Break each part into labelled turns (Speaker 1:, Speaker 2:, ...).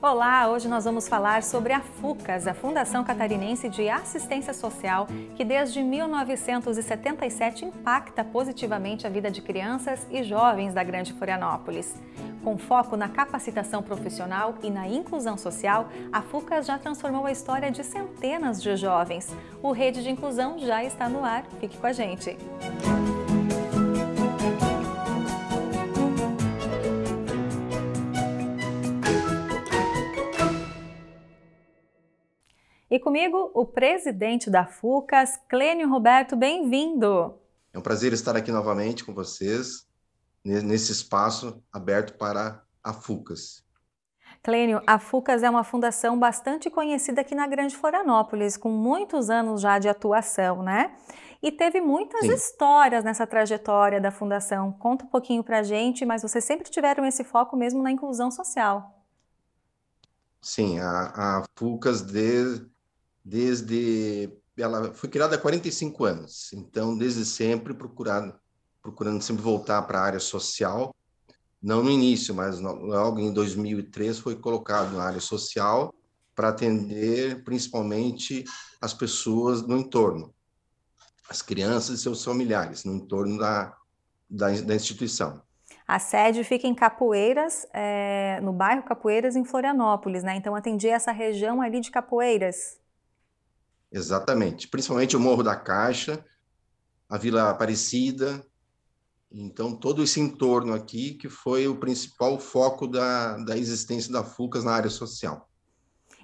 Speaker 1: Olá, hoje nós vamos falar sobre a FUCAS, a Fundação Catarinense de Assistência Social, que desde 1977 impacta positivamente a vida de crianças e jovens da Grande Florianópolis. Com foco na capacitação profissional e na inclusão social, a FUCAS já transformou a história de centenas de jovens. O Rede de Inclusão já está no ar. Fique com a gente. Música E comigo, o presidente da FUCAS, Clênio Roberto, bem-vindo!
Speaker 2: É um prazer estar aqui novamente com vocês, nesse espaço aberto para a FUCAS.
Speaker 1: Clênio, a FUCAS é uma fundação bastante conhecida aqui na Grande Florianópolis, com muitos anos já de atuação, né? E teve muitas Sim. histórias nessa trajetória da fundação. Conta um pouquinho para a gente, mas vocês sempre tiveram esse foco mesmo na inclusão social.
Speaker 2: Sim, a, a FUCAS, de, desde ela foi criada há 45 anos, então desde sempre procurando procurando sempre voltar para a área social, não no início, mas logo em 2003 foi colocado na área social para atender principalmente as pessoas no entorno, as crianças e seus familiares no entorno da, da, da instituição.
Speaker 1: A sede fica em Capoeiras, é, no bairro Capoeiras, em Florianópolis, né? Então atendia essa região ali de Capoeiras.
Speaker 2: Exatamente. Principalmente o Morro da Caixa, a Vila Aparecida. Então, todo esse entorno aqui que foi o principal foco da, da existência da FUCAS na área social.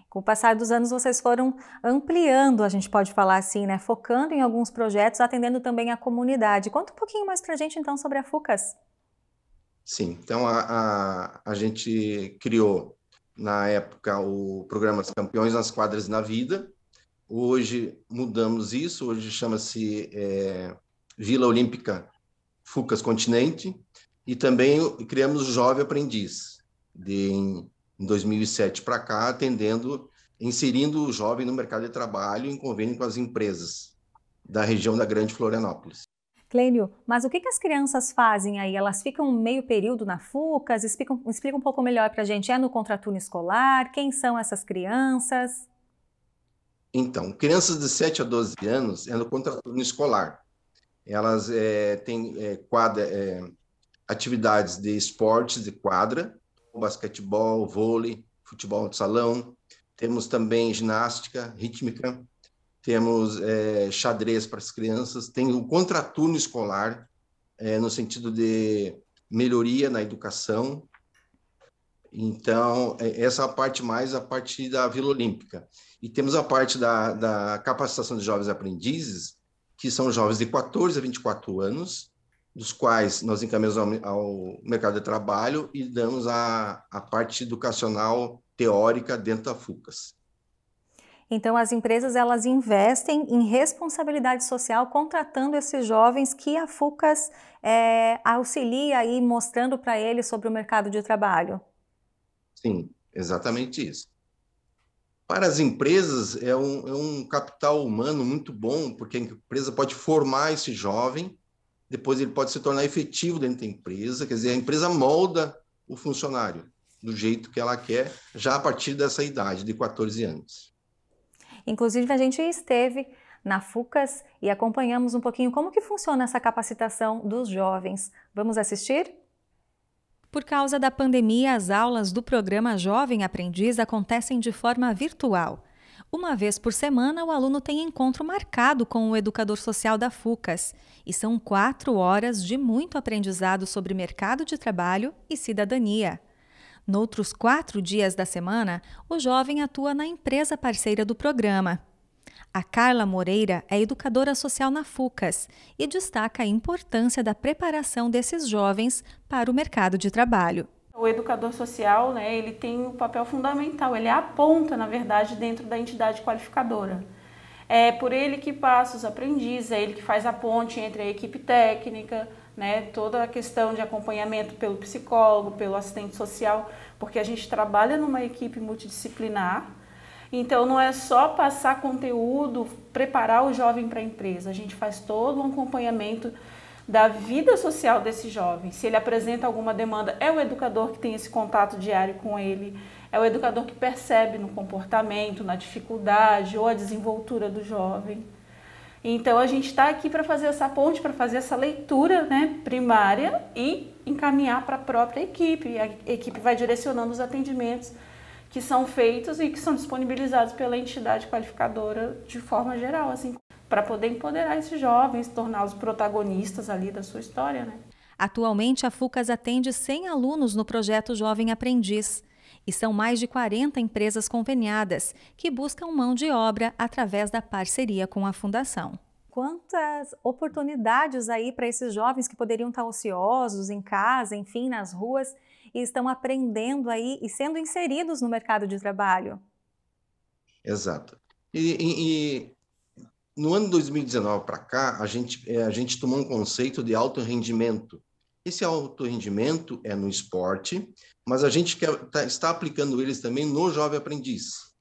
Speaker 1: Com o passar dos anos, vocês foram ampliando, a gente pode falar assim, né? Focando em alguns projetos, atendendo também a comunidade. Conta um pouquinho mais para a gente, então, sobre a FUCAS.
Speaker 2: Sim, então a, a, a gente criou, na época, o programa dos Campeões nas Quadras na Vida, Hoje mudamos isso, hoje chama-se é, Vila Olímpica Fucas Continente, e também criamos Jovem Aprendiz, de, em 2007 para cá, atendendo, inserindo o jovem no mercado de trabalho em convênio com as empresas da região da Grande Florianópolis.
Speaker 1: Clênio, mas o que, que as crianças fazem aí? Elas ficam meio período na FUCAS? Explica, explica um pouco melhor para a gente. É no contraturno escolar? Quem são essas crianças?
Speaker 2: Então, crianças de 7 a 12 anos é no contraturno escolar. Elas é, têm é, quadra, é, atividades de esportes de quadra, basquetebol, vôlei, futebol de salão. Temos também ginástica rítmica, temos xadrez para as crianças, tem o contraturno escolar, no sentido de melhoria na educação, então, é, essa é a parte mais a parte da Vila Olímpica. E temos a parte da, da capacitação de jovens aprendizes, que são jovens de 14 a 24 anos, dos quais nós encaminhamos ao, ao mercado de trabalho e damos a, a parte educacional teórica dentro da FUCAS.
Speaker 1: Então, as empresas elas investem em responsabilidade social, contratando esses jovens que a FUCAS é, auxilia e mostrando para eles sobre o mercado de trabalho.
Speaker 2: Sim, exatamente isso. Para as empresas, é um, é um capital humano muito bom, porque a empresa pode formar esse jovem, depois ele pode se tornar efetivo dentro da empresa, quer dizer, a empresa molda o funcionário do jeito que ela quer, já a partir dessa idade, de 14 anos.
Speaker 1: Inclusive, a gente esteve na FUCAS e acompanhamos um pouquinho como que funciona essa capacitação dos jovens. Vamos assistir? Por causa da pandemia, as aulas do programa Jovem Aprendiz acontecem de forma virtual. Uma vez por semana, o aluno tem encontro marcado com o educador social da FUCAS. E são quatro horas de muito aprendizado sobre mercado de trabalho e cidadania. Noutros quatro dias da semana, o jovem atua na empresa parceira do programa a Carla Moreira é educadora social na FUCAS e destaca a importância da preparação desses jovens para o mercado de trabalho.
Speaker 3: O educador social, né, ele tem um papel fundamental, ele aponta, na verdade, dentro da entidade qualificadora. É por ele que passa os aprendizes, é ele que faz a ponte entre a equipe técnica, né, toda a questão de acompanhamento pelo psicólogo, pelo assistente social, porque a gente trabalha numa equipe multidisciplinar, então não é só passar conteúdo, preparar o jovem para a empresa. A gente faz todo um acompanhamento da vida social desse jovem. Se ele apresenta alguma demanda, é o educador que tem esse contato diário com ele, é o educador que percebe no comportamento, na dificuldade ou a desenvoltura do jovem. Então a gente está aqui para fazer essa ponte, para fazer essa leitura né, primária e encaminhar para a própria equipe. A equipe vai direcionando os atendimentos que são feitos e que são disponibilizados pela entidade qualificadora de forma geral, assim, para poder empoderar esses jovens, torná-los protagonistas ali da sua história, né?
Speaker 1: Atualmente, a FUCAS atende 100 alunos no projeto Jovem Aprendiz. E são mais de 40 empresas conveniadas que buscam mão de obra através da parceria com a Fundação. Quantas oportunidades aí para esses jovens que poderiam estar ociosos em casa, enfim, nas ruas, e estão aprendendo aí e sendo inseridos no mercado de trabalho.
Speaker 2: Exato. E, e, e no ano 2019 para cá, a gente, eh, a gente tomou um conceito de alto rendimento. Esse alto rendimento é no esporte, mas a gente quer, tá, está aplicando eles também no jovem aprendiz.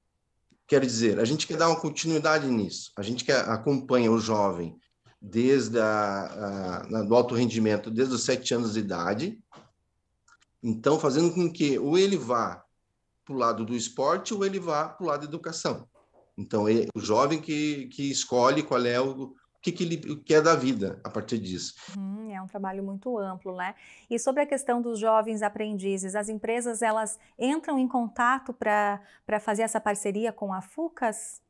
Speaker 2: Quero dizer, a gente quer dar uma continuidade nisso. A gente quer, acompanha o jovem desde a, a, do alto rendimento, desde os sete anos de idade, então, fazendo com que ou ele vá para o lado do esporte ou ele vá para o lado da educação. Então, é o jovem que, que escolhe qual é o, o que, que ele quer é da vida a partir disso.
Speaker 1: Hum, é um trabalho muito amplo, né? E sobre a questão dos jovens aprendizes, as empresas elas entram em contato para fazer essa parceria com a FUCAS?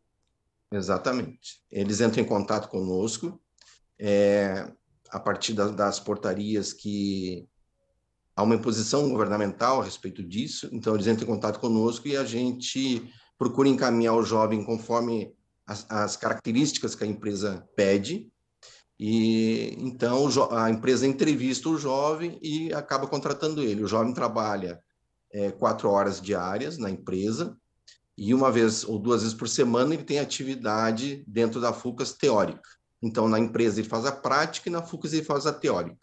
Speaker 2: Exatamente. Eles entram em contato conosco é, a partir da, das portarias que, há uma imposição governamental a respeito disso, então eles entram em contato conosco e a gente procura encaminhar o jovem conforme as, as características que a empresa pede. E então a empresa entrevista o jovem e acaba contratando ele. O jovem trabalha é, quatro horas diárias na empresa e uma vez ou duas vezes por semana ele tem atividade dentro da FUCAS teórica. Então, na empresa ele faz a prática e na FUCAS ele faz a teórica.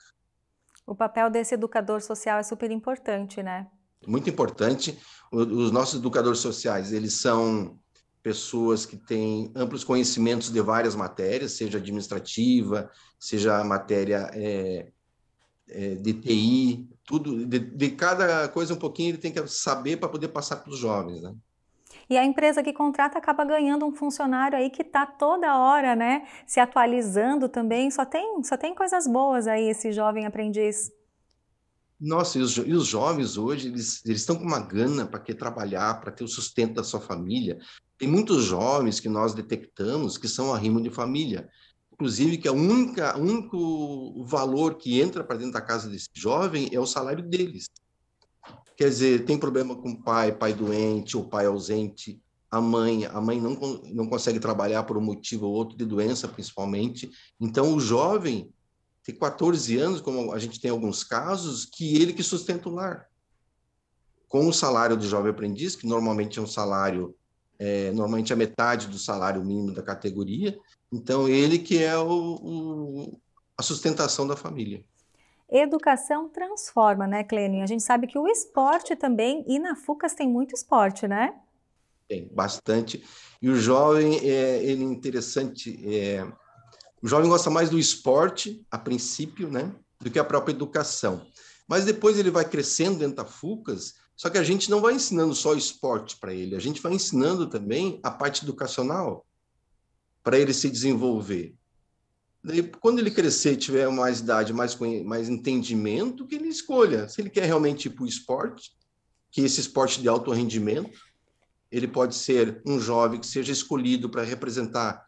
Speaker 1: O papel desse educador social é super importante, né?
Speaker 2: Muito importante. Os nossos educadores sociais, eles são pessoas que têm amplos conhecimentos de várias matérias, seja administrativa, seja matéria é, é, de TI, tudo, de, de, cada coisa um pouquinho ele tem que saber para poder passar para os jovens,
Speaker 3: né?
Speaker 1: e a empresa que contrata acaba ganhando um funcionário aí que está toda hora, né, se atualizando também. Só tem, só tem coisas boas aí esse jovem aprendiz.
Speaker 2: Nossa, e os, jo e os jovens hoje, eles estão com uma gana para que trabalhar, para ter o sustento da sua família. Tem muitos jovens que nós detectamos que são arrimo de família inclusive, que a o único valor que entra para dentro da casa desse jovem é o salário deles. Quer dizer, tem problema com o pai, pai doente ou pai ausente, a mãe, a mãe não, não consegue trabalhar por um motivo ou outro de doença, principalmente. Então, o jovem tem 14 anos, como a gente tem alguns casos, que ele que sustenta o lar. Com o salário do jovem aprendiz, que normalmente é um salário, é, normalmente é metade do salário mínimo da categoria, então ele que é o, o a sustentação da família.
Speaker 1: Educação transforma, né, Clênio? A gente sabe que o esporte também, e na FUCAS tem muito esporte, né?
Speaker 2: Tem, bastante. E o jovem, é, ele é interessante, é, o jovem gosta mais do esporte, a princípio, né, do que a própria educação. Mas depois ele vai crescendo dentro da FUCAS, só que a gente não vai ensinando só esporte para ele, a gente vai ensinando também a parte educacional para ele se desenvolver. Daí, quando ele crescer e tiver mais idade, mais, mais entendimento, que ele escolha. Se ele quer realmente ir para o esporte, que esse esporte de alto rendimento, ele pode ser um jovem que seja escolhido para representar,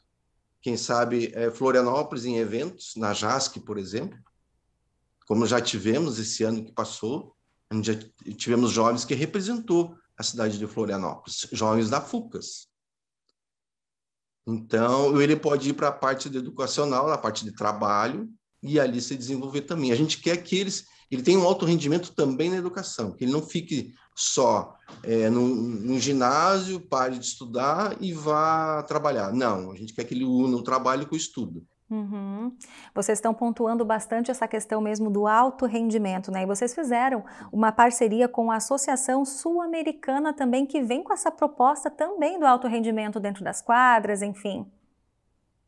Speaker 2: quem sabe, é, Florianópolis em eventos, na JASC, por exemplo, como já tivemos esse ano que passou, já tivemos jovens que representou a cidade de Florianópolis, jovens da FUCAS. Então, ele pode ir para a parte educacional, na parte de trabalho, e ali se desenvolver também. A gente quer que eles ele tenha um alto rendimento também na educação, que ele não fique só é, no, ginásio, pare de estudar e vá trabalhar. Não, a gente quer que ele una o trabalho com o estudo.
Speaker 1: Uhum. Vocês estão pontuando bastante essa questão mesmo do alto rendimento, né? E vocês fizeram uma parceria com a Associação Sul-Americana também, que vem com essa proposta também do alto rendimento dentro das quadras, enfim.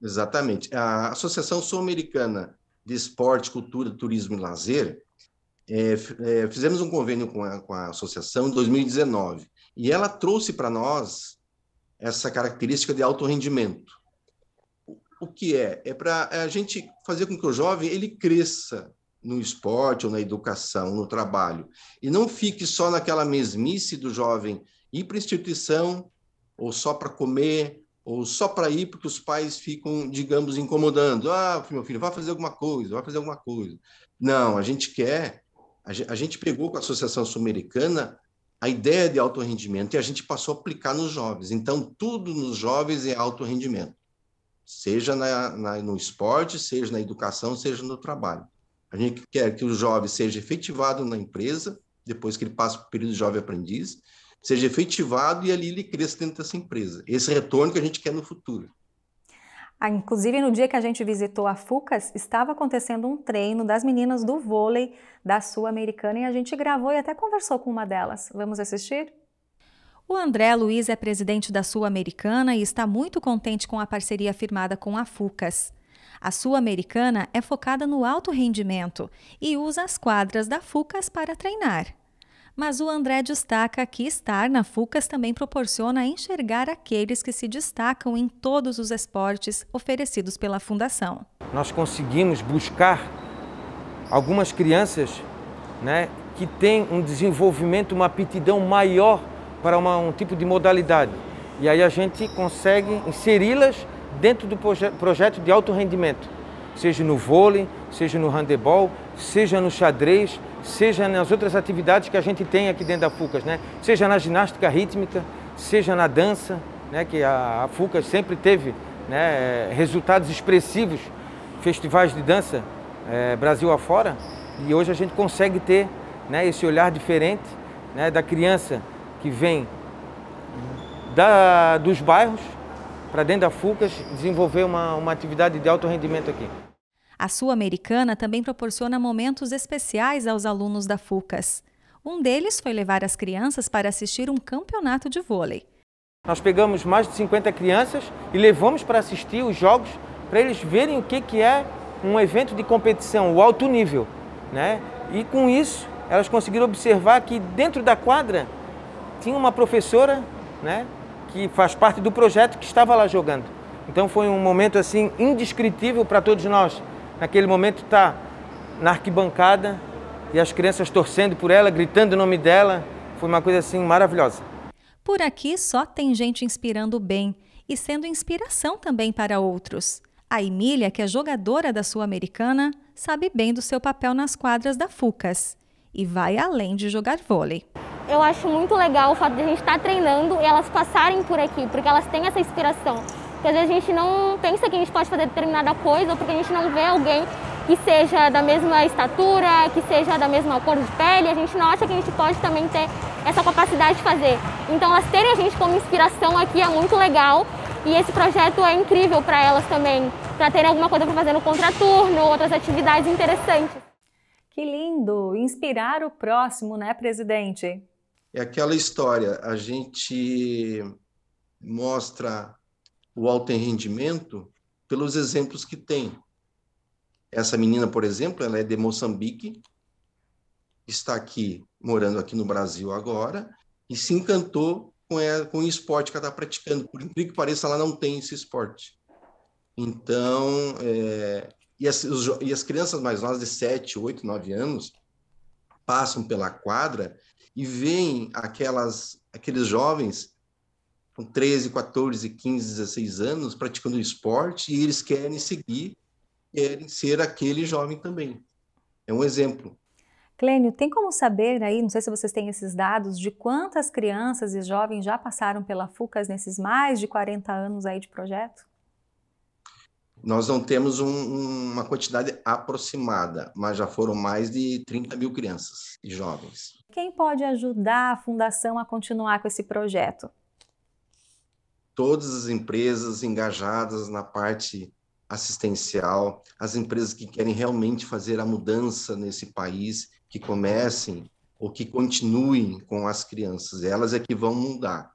Speaker 2: Exatamente. A Associação Sul-Americana de Esporte, Cultura, Turismo e Lazer, é, é, fizemos um convênio com a, com a associação em 2019 e ela trouxe para nós essa característica de alto rendimento o que é? É para é a gente fazer com que o jovem ele cresça no esporte ou na educação, no trabalho, e não fique só naquela mesmice do jovem ir para instituição ou só para comer ou só para ir porque os pais ficam, digamos, incomodando. Ah, meu filho, vai fazer alguma coisa, vai fazer alguma coisa. Não, a gente quer, a gente pegou com a Associação Sul-Americana a ideia de alto rendimento e a gente passou a aplicar nos jovens. Então, tudo nos jovens é alto rendimento seja na, na, no esporte, seja na educação, seja no trabalho. A gente quer que o jovem seja efetivado na empresa, depois que ele passa o período de jovem aprendiz, seja efetivado e ali ele cresça dentro dessa empresa. Esse retorno que a gente quer no futuro.
Speaker 1: Ah, inclusive, no dia que a gente visitou a Fucas, estava acontecendo um treino das meninas do vôlei da Sul-Americana e a gente gravou e até conversou com uma delas. Vamos assistir? O André Luiz é presidente da Sul-Americana e está muito contente com a parceria firmada com a FUCAS. A Sul-Americana é focada no alto rendimento e usa as quadras da FUCAS para treinar. Mas o André destaca que estar na FUCAS também proporciona enxergar aqueles que se destacam em todos os esportes oferecidos pela Fundação.
Speaker 4: Nós conseguimos buscar algumas crianças né, que têm um desenvolvimento, uma aptidão maior para uma, um tipo de modalidade. E aí a gente consegue inseri-las dentro do proje projeto de alto rendimento, seja no vôlei, seja no handebol, seja no xadrez, seja nas outras atividades que a gente tem aqui dentro da FUCAS, né? seja na ginástica rítmica, seja na dança, né? que a, a FUCAS sempre teve né? Eh, resultados expressivos, festivais de dança é, Brasil afora, e hoje a gente consegue ter né? esse olhar diferente né? da criança que vem da, dos bairros para dentro da FUCAS desenvolver uma, uma atividade de alto rendimento aqui.
Speaker 1: A Sul-Americana também proporciona momentos especiais aos alunos da FUCAS. Um deles foi levar as crianças para assistir um campeonato de vôlei.
Speaker 4: Nós pegamos mais de 50 crianças e levamos para assistir os jogos, para eles verem o que, que é um evento de competição, o alto nível. Né? E com isso, elas conseguiram observar que dentro da quadra tinha uma professora, né, que faz parte do projeto que estava lá jogando. Então foi um momento assim indescritível para todos nós. Naquele momento tá na arquibancada e as crianças torcendo por ela, gritando o nome dela. Foi uma coisa assim maravilhosa.
Speaker 1: Por aqui só tem gente inspirando bem e sendo inspiração também para outros. A Emília, que é jogadora da Sul-Americana, sabe bem do seu papel nas quadras da Fucas e vai além de jogar vôlei eu acho muito legal o fato de a gente estar tá treinando
Speaker 4: e elas passarem por aqui, porque elas têm essa inspiração. Porque às vezes a gente não pensa que a gente pode fazer determinada coisa, ou porque a gente não vê alguém que seja da mesma estatura, que seja da mesma cor de pele, a gente não acha que a gente pode também ter essa capacidade de fazer. Então elas terem a gente como inspiração aqui é muito legal e esse projeto é incrível para elas também,
Speaker 1: para terem alguma coisa para fazer no contraturno, outras atividades interessantes. Que lindo! Inspirar o próximo, né, presidente?
Speaker 2: É aquela história, a gente mostra o alto rendimento pelos exemplos que tem. Essa menina, por exemplo, ela é de Moçambique, está aqui, morando aqui no Brasil agora, e se encantou com, ela, é, com o esporte que ela está praticando. Por incrível que pareça, ela não tem esse esporte. Então, é, e, as, os, e as crianças mais novas, de 7, 8, 9 anos, passam pela quadra e veem aquelas, aqueles jovens com 13, 14, 15, 16 anos praticando esporte e eles querem seguir, querem ser aquele jovem também. É um exemplo.
Speaker 1: Clênio, tem como saber aí, não sei se vocês têm esses dados, de quantas crianças e jovens já passaram pela FUCAS nesses mais de 40 anos aí de projeto?
Speaker 2: Nós não temos um, uma quantidade aproximada, mas já foram mais de 30 mil crianças e jovens.
Speaker 1: Quem pode ajudar a Fundação a continuar com esse projeto?
Speaker 2: Todas as empresas engajadas na parte assistencial, as empresas que querem realmente fazer a mudança nesse país, que comecem ou que continuem com as crianças, elas é que vão mudar.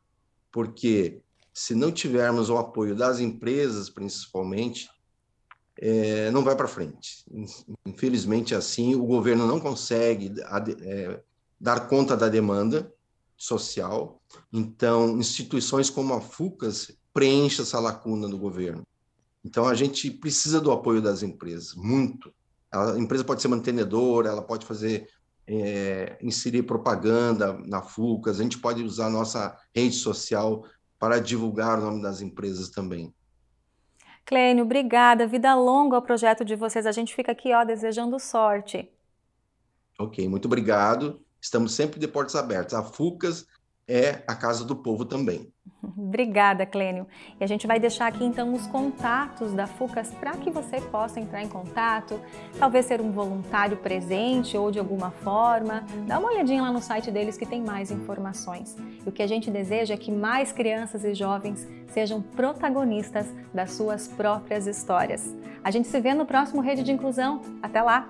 Speaker 2: Porque se não tivermos o apoio das empresas, principalmente, é, não vai para frente. Infelizmente, assim, o governo não consegue é, dar conta da demanda social, então, instituições como a FUCAS preenchem essa lacuna do governo. Então, a gente precisa do apoio das empresas, muito. A empresa pode ser mantenedora, ela pode fazer é, inserir propaganda na FUCAS, a gente pode usar nossa rede social para divulgar o nome das empresas também.
Speaker 1: Clênio, obrigada. Vida longa ao projeto de vocês. A gente fica aqui, ó, desejando sorte.
Speaker 2: Ok, muito obrigado. Estamos sempre de portas abertas. A FUCAS é a casa do povo
Speaker 1: também. Obrigada, Clênio. E a gente vai deixar aqui então os contatos da FUCAS para que você possa entrar em contato, talvez ser um voluntário presente ou de alguma forma. Dá uma olhadinha lá no site deles que tem mais informações. E o que a gente deseja é que mais crianças e jovens sejam protagonistas das suas próprias histórias. A gente se vê no próximo Rede de Inclusão. Até lá!